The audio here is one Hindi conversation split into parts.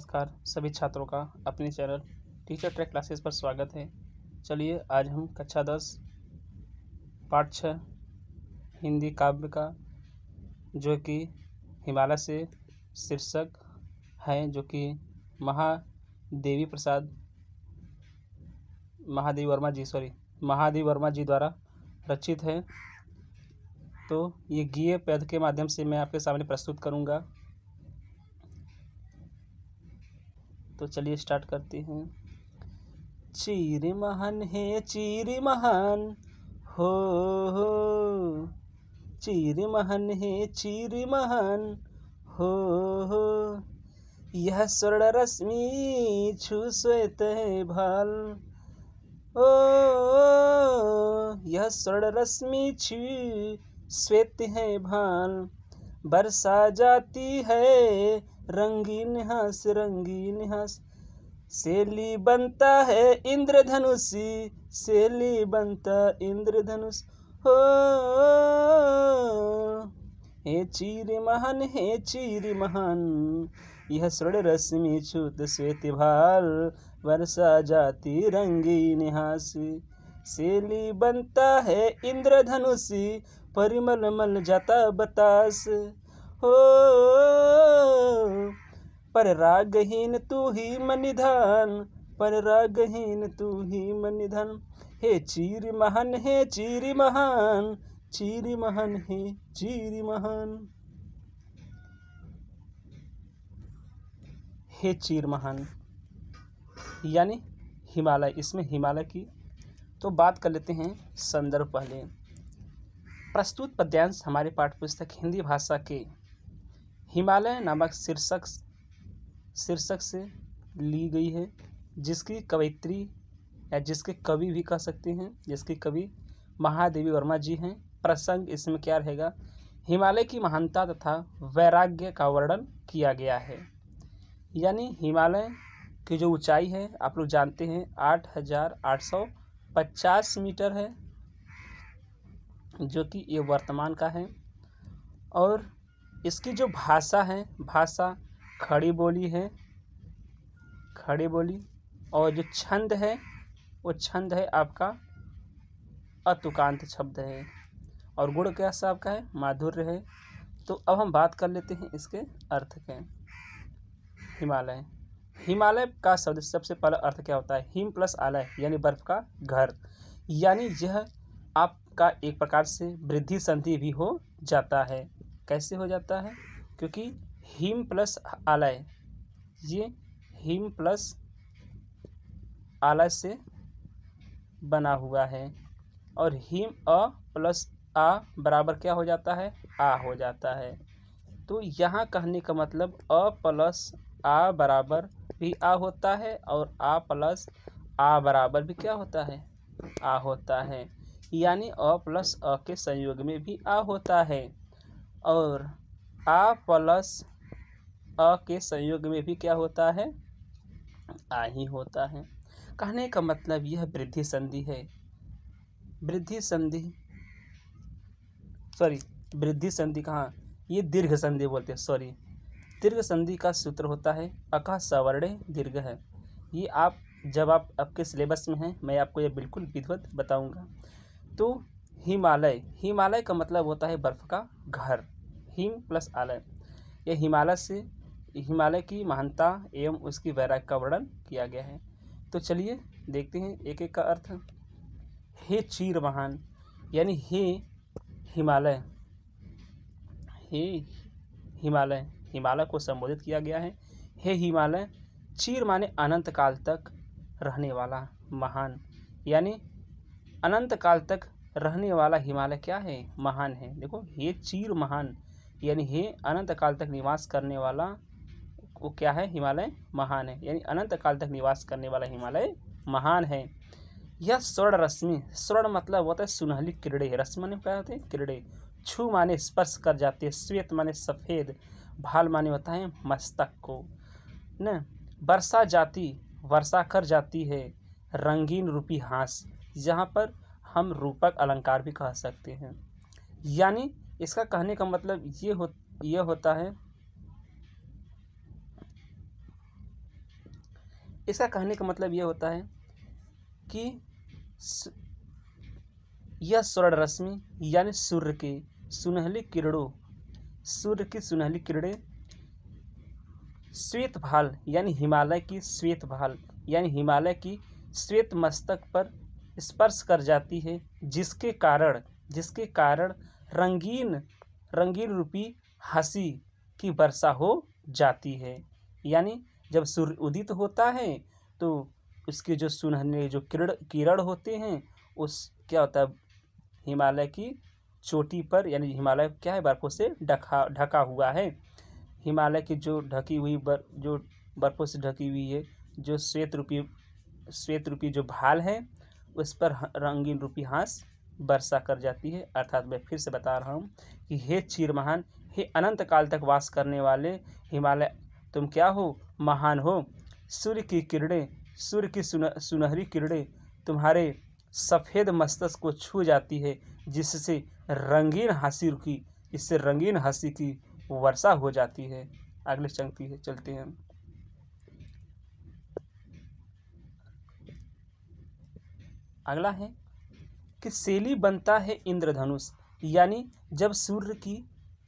नमस्कार सभी छात्रों का अपने चैनल टीचर ट्रैक क्लासेस पर स्वागत है चलिए आज हम कक्षा दस पाठ छः हिंदी काव्य का जो कि हिमालय से शीर्षक है जो कि महादेवी प्रसाद महादेवी वर्मा जी सॉरी महादेवी वर्मा जी द्वारा रचित है तो ये गीय पद के माध्यम से मैं आपके सामने प्रस्तुत करूँगा तो चलिए स्टार्ट करते हैं चीर महान है चीर महान हो हो चीर महान है चीर महान हो हो यह स्वर्ण रश्मि छू श्वेत भाल ओ, ओ यह स्वर्ण रश्मि छू श्वेत है भाल बरसा जाती है रंगीन हंस रंगीन हंस शैली बनता है इंद्रधनुषी शैली बनता इंद्रधनुष हो हे चीर महान हे चीर महान यह स्वर्ण रश्मि छूत श्वेत भाल वर्षा जाती रंगीन हास शैली बनता है इंद्रधनुषी परिमल मल जाता बतास हो पर रागहीन तू ही मनिधन पर रागहीन तू ही मनिधन हे चीर महन हे चीर महान चीर महन हे चीर महान हे चीर महान यानी हिमालय इसमें हिमालय की तो बात कर लेते हैं संदर्भ पहले प्रस्तुत पद्यांश हमारे पाठ्यपुस्तक हिंदी भाषा के हिमालय नामक शीर्षक शीर्षक से ली गई है जिसकी कवयित्री या जिसके कवि भी कह सकते हैं जिसके कवि महादेवी वर्मा जी हैं प्रसंग इसमें क्या रहेगा हिमालय की महानता तथा वैराग्य का वर्णन किया गया है यानी हिमालय की जो ऊंचाई है आप लोग जानते हैं आठ हजार आठ सौ पचास मीटर है जो कि ये वर्तमान का है और इसकी जो भाषा है भाषा खड़ी बोली है खड़ी बोली और जो छंद है वो छंद है आपका अतुकांत शब्द है और गुण कैसा आपका है माधुर्य है तो अब हम बात कर लेते हैं इसके अर्थ के हिमालय हिमालय का शब्द सबसे पहला अर्थ क्या होता है हिम प्लस आलय यानी बर्फ का घर यानी यह आपका एक प्रकार से वृद्धि संधि भी हो जाता है कैसे हो जाता है क्योंकि हिम प्लस आलय ये हिम प्लस आलय से बना हुआ है और हीम अ प्लस आ बराबर क्या हो जाता है आ हो जाता है तो यहाँ कहने का मतलब अ प्लस आ बराबर भी आ होता है और आ प्लस आ बराबर भी क्या होता है आ होता है यानी अ प्लस अ के संयोग में भी आ होता है और आ प्लस अ के संयोग में भी क्या होता है आ ही होता है कहने का मतलब यह वृद्धि संधि है वृद्धि संधि सॉरी वृद्धि संधि कहाँ ये दीर्घ संधि बोलते हैं सॉरी दीर्घ संधि का सूत्र होता है अका सवर्ण दीर्घ है ये आप जब आप आपके सिलेबस में हैं मैं आपको यह बिल्कुल विधवत बताऊंगा तो हिमालय हिमालय का मतलब होता है बर्फ़ का घर हिम प्लस आलय यह हिमालय से हिमालय की महानता एवं उसकी वैराग का वर्णन किया गया है तो चलिए देखते हैं एक एक का अर्थ हे चीर महान यानी हे हिमालय हे हिमालय हिमालय को संबोधित किया गया है हे हिमालय चीर माने अनंत काल तक रहने वाला महान यानी अनंत काल तक रहने वाला हिमालय क्या है महान है देखो ये चीर महान यानी ये अनंत काल तक निवास करने वाला वो क्या है हिमालय महान है यानी अनंत काल तक निवास करने वाला हिमालय महान है यह स्वर्ण रश्मि स्वर्ण मतलब होता है सुनहली किरड़े रश्मि माने क्या होते हैं किरड़े छू माने स्पर्श कर जाते हैं श्वेत माने सफ़ेद भाल माने होता है मस्तक को न वर्षा जाती वर्षा कर जाती है रंगीन रूपी हाँस यहाँ पर हम रूपक अलंकार भी कह सकते हैं यानी इसका कहने का मतलब ये हो ये होता है इसका कहने का मतलब ये होता है कि यह स्वर्ण रश्मि यानी सूर्य के सुनहली किरणों सूर्य की सुनहली किरणें श्वेत भाल यानी हिमालय की श्वेत भाल यानी हिमालय की श्वेत मस्तक पर स्पर्श कर जाती है जिसके कारण जिसके कारण रंगीन रंगीन रूपी हंसी की वर्षा हो जाती है यानी जब सूर्य उदित होता है तो उसके जो सुनहरे जो किरण किरण होते हैं उस क्या होता है हिमालय की चोटी पर यानी हिमालय क्या है बर्फ़ों से ढका ढका हुआ है हिमालय की जो ढकी हुई बर जो बर्फ़ों से ढकी हुई है जो श्वेत रूपी श्वेत रूपी जो भाल है उस पर रंगीन रूपी हाँस वर्षा कर जाती है अर्थात मैं फिर से बता रहा हूँ कि हे चीर महान हे अनंत काल तक वास करने वाले हिमालय तुम क्या हो महान हो सूर्य की किरणें सूर्य की सुन सुनहरी किरणें तुम्हारे सफ़ेद मस्तक को छू जाती है जिससे रंगीन हंसी की इससे रंगीन हंसी की वर्षा हो जाती है अगले चंगती है चलते हैं अगला है कि सेली बनता है इंद्रधनुष यानी जब सूर्य की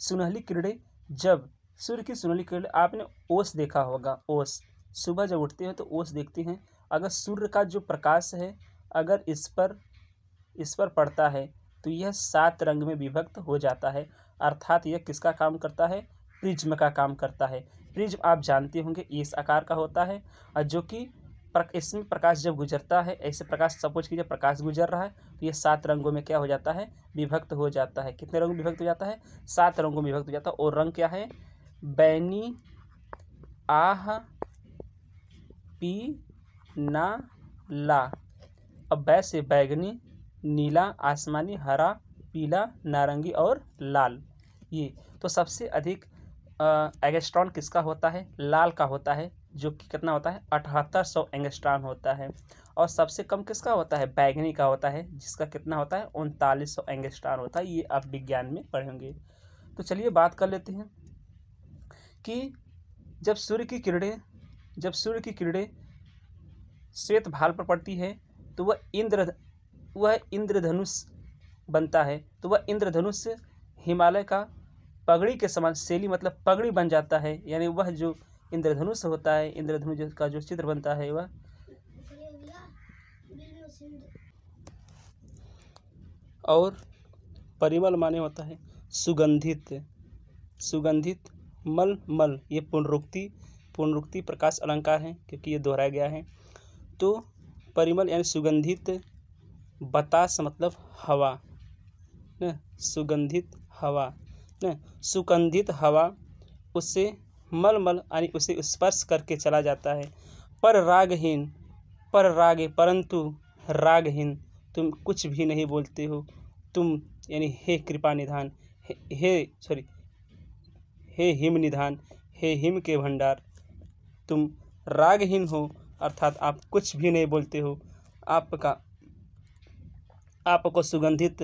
सुनहली किरणें जब सूर्य की सुनहली किरण आपने ओस देखा होगा ओस सुबह जब उठते हैं तो ओस देखते हैं अगर सूर्य का जो प्रकाश है अगर इस पर इस पर पड़ता है तो यह सात रंग में विभक्त हो जाता है अर्थात यह किसका काम करता है प्रिज्म का काम करता है प्रिज्म आप जानते होंगे इस आकार का होता है और जो कि पर इसमें प्रकाश जब गुजरता है ऐसे प्रकाश सपोज कीजिए प्रकाश गुजर रहा है तो ये सात रंगों में क्या हो जाता है विभक्त हो जाता है कितने रंग में विभक्त हो जाता है सात रंगों में विभक्त हो जाता है और रंग क्या है बैनी आह पी ना ला अब बै से बैगनी नीला आसमानी हरा पीला नारंगी और लाल ये तो सबसे अधिक एगेस्ट्रॉन किसका होता है लाल का होता है जो कि कितना होता है अठहत्तर सौ एंगस्ट्राम होता है और सबसे कम किसका होता है बैगनी का होता है जिसका कितना होता है उनतालीस सौ एंगस्ट्राम होता है ये आप विज्ञान में पढ़ेंगे तो चलिए बात कर लेते हैं कि जब सूर्य की किरणें जब सूर्य की किरणें श्वेत भाल पर पड़ती है तो वह इंद्र वह इंद्रधनुष बनता है तो वह इंद्रधनुष हिमालय का पगड़ी के समान शैली मतलब पगड़ी बन जाता है यानी वह जो इंद्रधनुष होता है इंद्रधनुष का जो चित्र बनता है वह और परिमल माने होता है सुगंधित सुगंधित मल मल ये पुनरुक्ति पुनरुक्ति प्रकाश अलंकार है क्योंकि ये दोहराया गया है तो परिमल यानी सुगंधित बतास मतलब हवा न सुगंधित हवा न सुगंधित हवा उससे मलमल यानी उसे स्पर्श करके चला जाता है पर रागहीन पर रागे परंतु रागहीन तुम कुछ भी नहीं बोलते हो तुम यानी हे कृपा निधान हे सॉरी हे हिम निधान हे हिम के भंडार तुम रागहीन हो अर्थात आप कुछ भी नहीं बोलते हो आपका आपको सुगंधित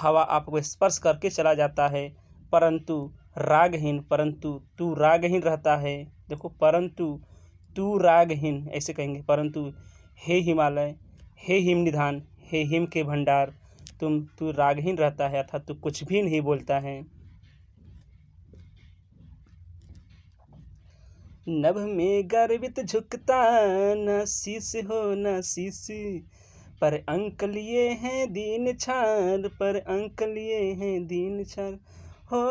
हवा आपको स्पर्श करके चला जाता है परंतु रागहीन परंतु तू रागहीन रहता है देखो परंतु तू रागहीन ऐसे कहेंगे परंतु हे हिमालय हे हिम निधान हे हिम के भंडार तुम तू रागहीन रहता है अर्थात तू कुछ भी नहीं बोलता है नभ में गर्वित झुकता न शीश हो न शीश पर अंक लिए हैं दीन छर पर अंक लिए हैं दीन छर हो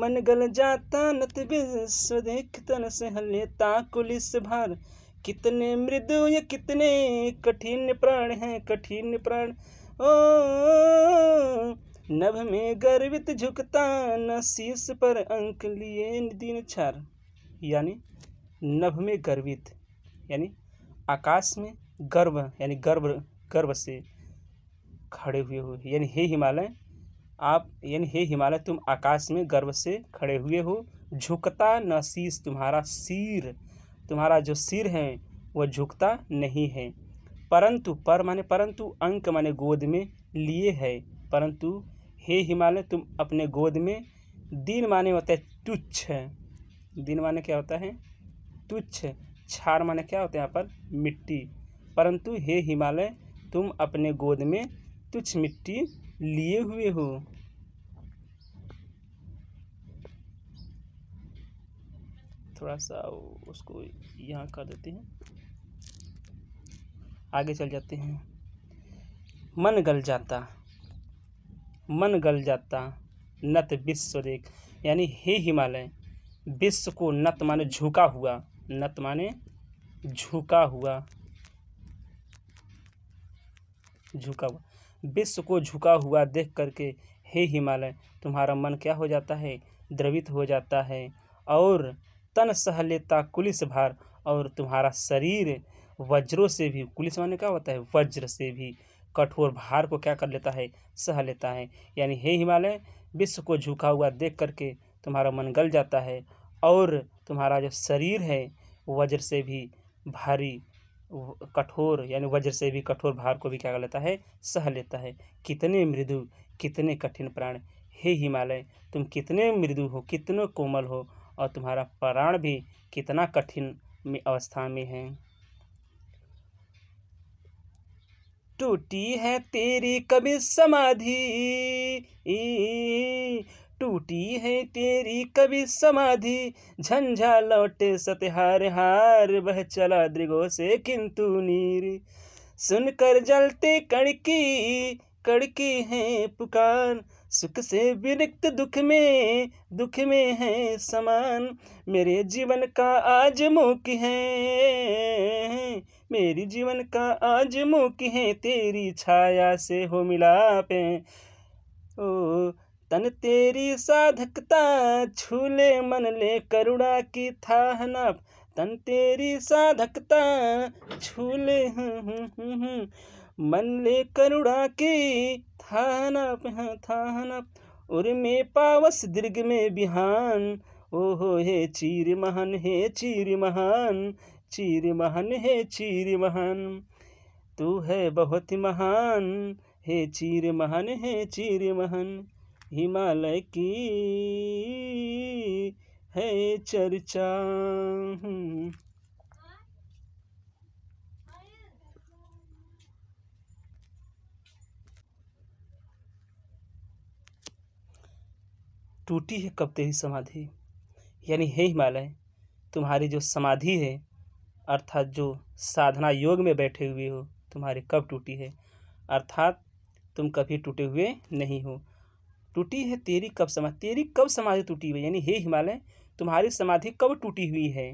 मन गल जाता नत विश्व देखतन से हलेता कुलिस भार कितने मृदु या कितने कठिन प्राण हैं कठिन प्राण ओ नभ में गर्वित झुकता न शीस पर अंक लिए दिन छर यानी नभ में गर्वित यानी आकाश में गर्व यानी गर्व गर्व से खड़े हुए हुए यानी हे हिमालय आप यानी हे हिमालय तुम आकाश में गर्व से खड़े हुए हो झुकता न शीस तुम्हारा सिर तुम्हारा जो सिर है वह झुकता नहीं है परंतु पर माने परंतु अंक माने गोद में लिए है परंतु हे हिमालय तुम अपने गोद में दिन माने होता है तुच्छ दिन माने क्या होता है तुच्छ क्षार माने क्या होता है यहाँ पर मिट्टी परंतु हे हिमालय तुम अपने गोद में तुच्छ मिट्टी लिए हुए हो थोड़ा सा उसको यहाँ कर देते हैं आगे चल जाते हैं मन गल जाता मन गल जाता नत विश्व देख यानी हे हिमालय विश्व को नत माने झुका हुआ नत माने झुका हुआ झुका हुआ विश्व को झुका हुआ देख करके हे हिमालय तुम्हारा मन क्या हो जाता है द्रवित हो जाता है और तन सह लेता कुलिस भार और तुम्हारा शरीर वज्रों से भी कुलिस माने क्या होता है वज्र से भी कठोर भार को क्या कर लेता है सह लेता है यानी हे हिमालय विश्व को झुका हुआ देख करके तुम्हारा मन गल जाता है और तुम्हारा जो शरीर है वज्र से भी भारी कठोर यानी वज्र से भी कठोर भार को भी क्या कर लेता है सह लेता है कितने मृदु कितने कठिन प्राण हे हिमालय तुम कितने मृदु हो कितने कोमल हो और तुम्हारा प्राण भी कितना कठिन में अवस्था में है टूटी है तेरी कभी समाधि टूटी है तेरी कभी समाधि झंझा लौटे सतहार हार बह चला दृगो से किंतु नीर सुनकर जलते कड़की कड़की है पुकार सुख से विरक्त दुख में दुख में है समान मेरे जीवन का आज मुख है मेरी जीवन का आज मुख है तेरी छाया से हो मिलापे ओ तन तेरी साधकता छूले मन ले करुणा की था ना तन तेरी साधकता छूले मन ले करुणा की थानप था नप उर्मे पावस दीर्घ में बिहान ओहो हे चीर महान हे चीर महान चीर महान हे चीर महान तू है बहुत महान हे चीर महान हे चीर महान हिमालय की है चर्चा टूटी है कब तेरी समाधि यानी हे हिमालय तुम्हारी जो समाधि है अर्थात जो साधना योग में बैठे हुए हो तुम्हारी कब टूटी है अर्थात तुम कभी टूटे हुए नहीं हो टूटी है तेरी कब समाधि तेरी कब समाधि टूटी हुई यानी हे हिमालय तुम्हारी समाधि कब टूटी हुई है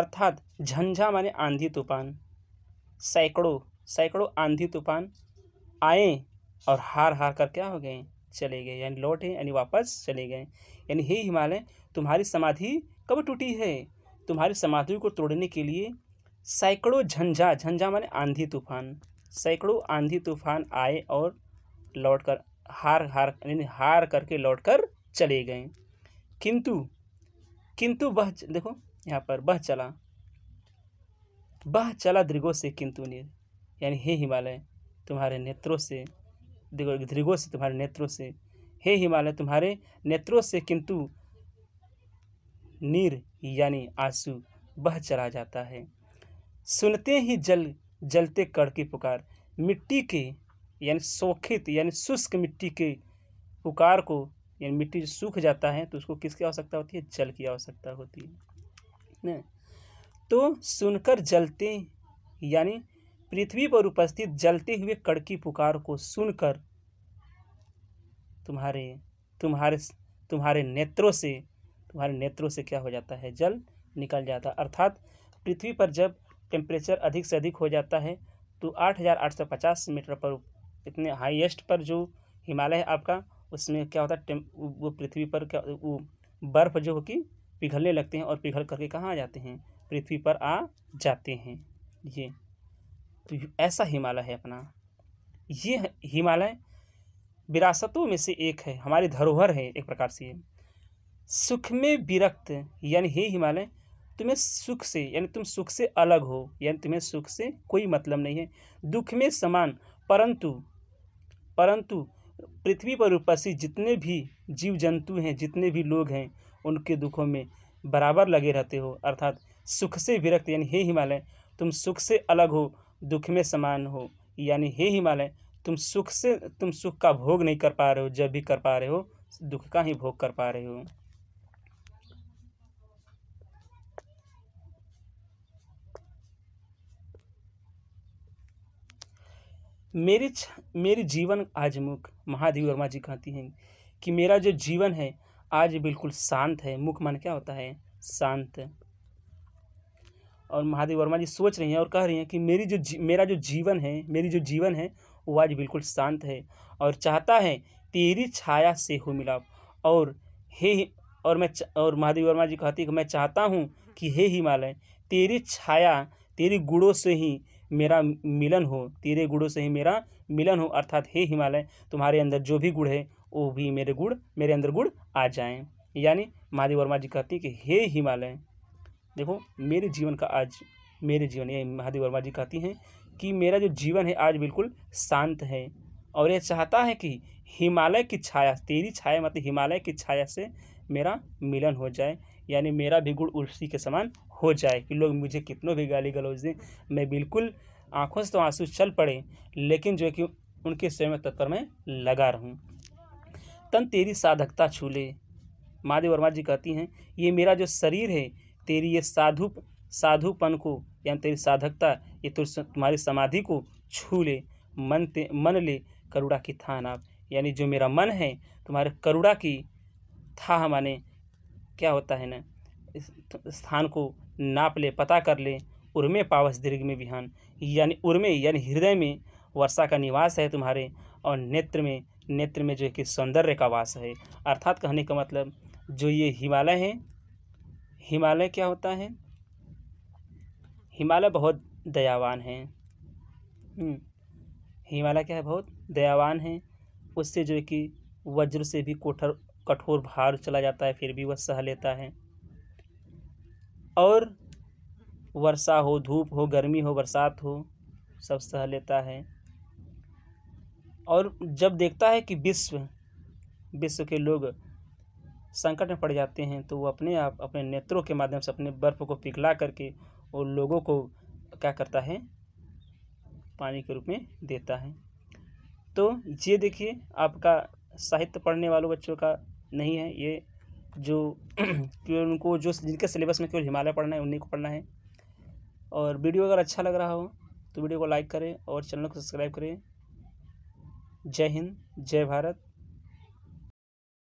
अर्थात झंझा माने आंधी तूफान सैकड़ों सैकड़ों आंधी तूफान आए और हार हार कर क्या हो गए चले गए यानी लौटे यानी वापस चले गए यानी हे हिमालय तुम्हारी समाधि कब टूटी है तुम्हारी समाधि को तोड़ने के लिए सैकड़ों झंझा झंझा माने आंधी तूफान सैकड़ों आंधी तूफान आए और लौट कर हार हार यानी हार करके लौट कर चले गए किंतु किंतु वह देखो यहाँ पर वह चला वह चला दृगो से किंतु नीर यानी हे हिमालय तुम्हारे नेत्रों से दृगो से तुम्हारे नेत्रों से हे हिमालय तुम्हारे नेत्रों से किंतु नीर यानी आंसू बह चला जाता है सुनते ही जल जलते कड़ की पुकार मिट्टी के यानी सोखित यानी शुष्क मिट्टी के पुकार को यानी मिट्टी जो सूख जाता है तो उसको किसकी आवश्यकता होती है जल की आवश्यकता होती है न तो सुनकर जलते यानी पृथ्वी पर उपस्थित जलते हुए कड़की पुकार को सुनकर तुम्हारे तुम्हारे तुम्हारे नेत्रों से तुम्हारे नेत्रों से क्या हो जाता है जल निकल जाता है अर्थात पृथ्वी पर जब टेम्परेचर अधिक से अधिक हो जाता है तो 8,850 मीटर पर इतने हाईएस्ट पर जो हिमालय है आपका उसमें क्या होता है वो पृथ्वी पर क्या वो बर्फ़ जो कि पिघलने लगते हैं और पिघल करके कहाँ आ जाते हैं पृथ्वी पर आ जाते हैं ये तो ऐसा हिमालय है अपना ये हिमालय विरासतों में से एक है हमारी धरोहर है एक प्रकार से ये सुख में विरक्त यानी हे हिमालय तुम्हें सुख से यानी तुम सुख से अलग हो यानी तुम्हें सुख से कोई मतलब नहीं है दुख में समान परंतु परंतु पृथ्वी पर उपस्थित जितने भी जीव जंतु हैं जितने भी लोग हैं उनके दुखों में बराबर लगे रहते हो अर्थात सुख से विरक्त यानी हे हिमालय तुम सुख से अलग हो दुख में समान हो यानी हे हिमालय तुम सुख से तुम सुख का भोग नहीं कर पा रहे हो जब भी कर पा रहे हो दुख का ही भोग कर पा रहे हो मेरे मेरे जीवन आज मुख महादेवी वर्मा जी कहती हैं कि मेरा जो जीवन है आज बिल्कुल शांत है मुख मन क्या होता है शांत और महादेव वर्मा जी सोच रही हैं और कह रही हैं कि मेरी जो मेरा जो जीवन है मेरी जो जीवन है वो आज बिल्कुल शांत है और चाहता है तेरी छाया से हो मिलाप और हे और मैं और महादेव वर्मा जी कहती है कि मैं चाहता हूँ कि हे हिमालय तेरी छाया तेरी गुड़ों से ही मेरा मिलन हो तेरे गुड़ों से ही मेरा मिलन हो अर्थात हे हिमालय तुम्हारे अंदर जो भी गुड़ है वो भी मेरे गुड़ मेरे अंदर गुड़ आ जाएँ यानी महादेव वर्मा जी कहते हैं कि हे हिमालय देखो मेरे जीवन का आज मेरे जीवन ये महादेव वर्मा जी कहती हैं कि मेरा जो जीवन है आज बिल्कुल शांत है और यह चाहता है कि हिमालय की छाया तेरी छाया मतलब हिमालय की छाया से मेरा मिलन हो जाए यानी मेरा भी गुड़ उसी के समान हो जाए कि लोग मुझे कितनों भी गाली गलौज दें मैं बिल्कुल आँखों से तो आंसू चल पड़े लेकिन जो कि उनके स्वयं तत्पर में लगा रहूँ तन तेरी साधकता छू ले महादेव वर्मा जी कहती हैं ये मेरा जो शरीर है तेरी ये साधु साधुपन को यानी तेरी साधकता ये तुम्हारी समाधि को छू ले मन ते मन ले करुड़ा की थान आप यानी जो मेरा मन है तुम्हारे करुड़ा की था माने क्या होता है ना स्थान को नाप ले पता कर ले उर्मे पावस दीर्घ में विहान यानी उर्मे यानी हृदय में वर्षा का निवास है तुम्हारे और नेत्र में नेत्र में जो है कि सौंदर्य का वास है अर्थात कहने का मतलब जो ये हिमालय है हिमालय क्या होता है हिमालय बहुत दयावान है हम्म, हिमालय क्या है बहुत दयावान है उससे जो है कि वज्र से भी कोठर कठोर भार चला जाता है फिर भी वह सह लेता है और वर्षा हो धूप हो गर्मी हो बरसात हो सब सह लेता है और जब देखता है कि विश्व विश्व के लोग संकट में पड़ जाते हैं तो वो अपने आप अपने नेत्रों के माध्यम से अपने बर्फ को पिघला करके वो लोगों को क्या करता है पानी के रूप में देता है तो ये देखिए आपका साहित्य पढ़ने वालों बच्चों का नहीं है ये जो उनको जो जिनके सिलेबस में केवल हिमालय पढ़ना है उन्हीं को पढ़ना है और वीडियो अगर अच्छा लग रहा हो तो वीडियो को लाइक करें और चैनल को सब्सक्राइब करें जय हिंद जय भारत